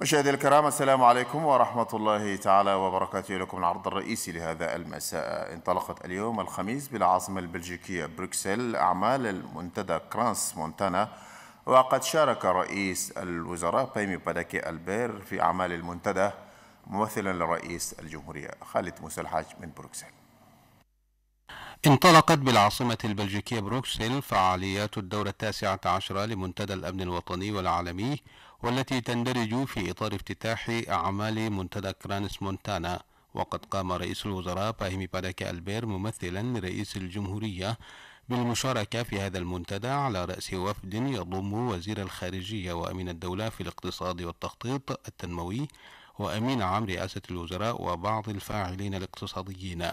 مشاهدي الكرام السلام عليكم ورحمة الله تعالى وبركاته لكم العرض الرئيسي لهذا المساء انطلقت اليوم الخميس بالعاصمة البلجيكية بروكسل أعمال المنتدى كرانس مونتانا وقد شارك رئيس الوزراء بايمي باداكي ألبير في أعمال المنتدى ممثلا لرئيس الجمهورية خالد موسى الحاج من بروكسل انطلقت بالعاصمة البلجيكية بروكسل فعاليات الدورة التاسعة عشرة لمنتدى الأمن الوطني والعالمي والتي تندرج في إطار افتتاح أعمال منتدى كرانس مونتانا وقد قام رئيس الوزراء فاهمي باداكا ألبير ممثلا لرئيس الجمهورية بالمشاركة في هذا المنتدى على رأس وفد يضم وزير الخارجية وأمين الدولة في الاقتصاد والتخطيط التنموي وأمين عام رئاسة الوزراء وبعض الفاعلين الاقتصاديين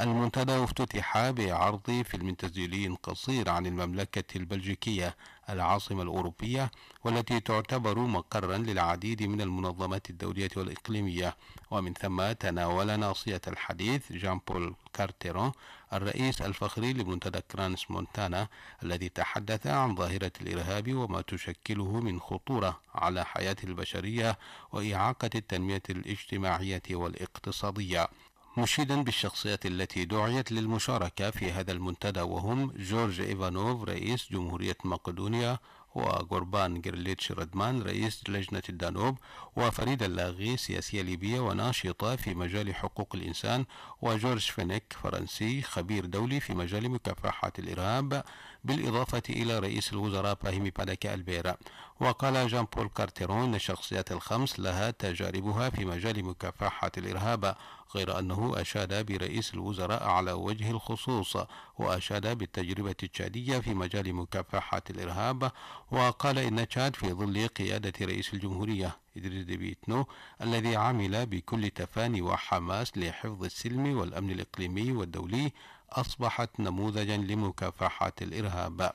المنتدى افتتح بعرض فيلم تسجيلي قصير عن المملكة البلجيكية العاصمة الأوروبية والتي تعتبر مقرا للعديد من المنظمات الدولية والإقليمية ومن ثم تناول ناصية الحديث جان بول كارتيرون الرئيس الفخري لمنتدى كرانس مونتانا الذي تحدث عن ظاهرة الإرهاب وما تشكله من خطورة على حياة البشرية وإعاقة التنمية الاجتماعية والاقتصادية مشيدا بالشخصيات التي دعيت للمشاركة في هذا المنتدى وهم جورج إيفانوف رئيس جمهورية مقدونيا وغوربان جرليتش ردمان رئيس لجنة الدانوب وفريدة اللاغي سياسية ليبية وناشطة في مجال حقوق الإنسان وجورج فينيك فرنسي خبير دولي في مجال مكافحة الإرهاب بالإضافة إلى رئيس الوزراء فهمي باداكا البيرا وقال جان بول كارتيرون الشخصيات الخمس لها تجاربها في مجال مكافحة الإرهاب غير أنه أشاد برئيس الوزراء على وجه الخصوص وأشاد بالتجربة التشادية في مجال مكافحة الإرهاب وقال إن تشاد في ظل قيادة رئيس الجمهورية إدريس ديبيتنو الذي عمل بكل تفاني وحماس لحفظ السلم والأمن الإقليمي والدولي أصبحت نموذجا لمكافحة الإرهاب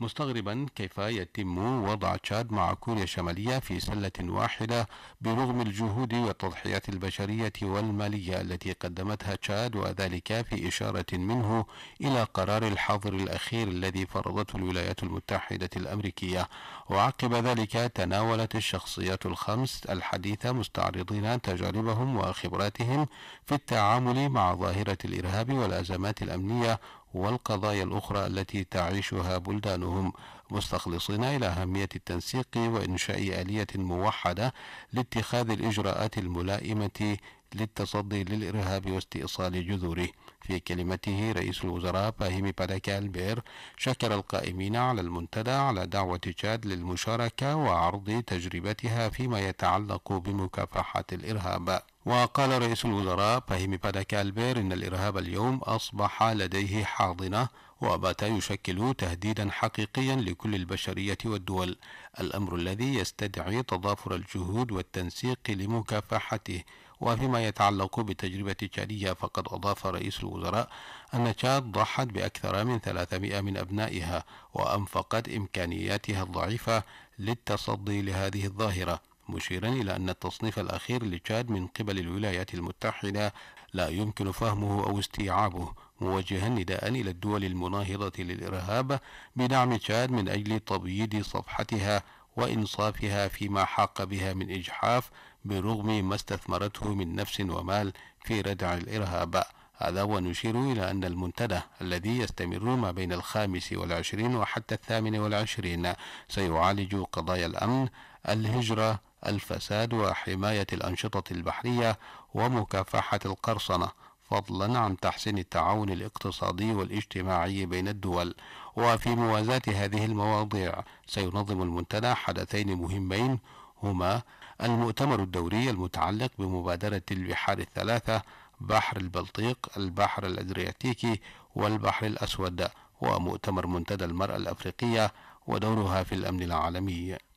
مستغربا كيف يتم وضع تشاد مع كوريا الشمالية في سلة واحدة برغم الجهود والتضحيات البشرية والمالية التي قدمتها تشاد وذلك في إشارة منه إلى قرار الحظر الأخير الذي فرضته الولايات المتحدة الأمريكية وعقب ذلك تناولت الشخصيات الخمس الحديثة مستعرضين تجاربهم وخبراتهم في التعامل مع ظاهرة الإرهاب والأزمات الأمنية والقضايا الأخرى التي تعيشها بلدانهم مستخلصين إلى أهمية التنسيق وإنشاء آلية موحدة لاتخاذ الإجراءات الملائمة للتصدي للإرهاب واستئصال جذوره في كلمته رئيس الوزراء فاهمي بالاكا البير شكر القائمين على المنتدى على دعوة تشاد للمشاركة وعرض تجربتها فيما يتعلق بمكافحة الإرهاب وقال رئيس الوزراء فهمي بالاكا البير إن الإرهاب اليوم أصبح لديه حاضنة وبات يشكل تهديدا حقيقيا لكل البشرية والدول الأمر الذي يستدعي تضافر الجهود والتنسيق لمكافحته وفيما يتعلق بالتجربة التشادية فقد أضاف رئيس الوزراء أن تشاد ضحت بأكثر من 300 من أبنائها وأنفقت إمكانياتها الضعيفة للتصدي لهذه الظاهرة مشيرا إلى أن التصنيف الأخير لتشاد من قبل الولايات المتحدة لا يمكن فهمه أو استيعابه موجها نداء إلى الدول المناهضة للإرهاب بدعم تشاد من أجل تبييض صفحتها وإنصافها فيما حاق بها من إجحاف برغم ما استثمرته من نفس ومال في ردع الإرهاب هذا ونشير إلى أن المنتدى الذي يستمر ما بين الخامس والعشرين وحتى الثامن والعشرين سيعالج قضايا الأمن الهجرة الفساد وحماية الأنشطة البحرية ومكافحة القرصنة فضلا عن تحسين التعاون الاقتصادي والاجتماعي بين الدول وفي موازاة هذه المواضيع سينظم المنتدى حدثين مهمين هما المؤتمر الدوري المتعلق بمبادرة البحار الثلاثة بحر البلطيق البحر الأدرياتيكي والبحر الأسود ومؤتمر منتدى المرأة الأفريقية ودورها في الأمن العالمي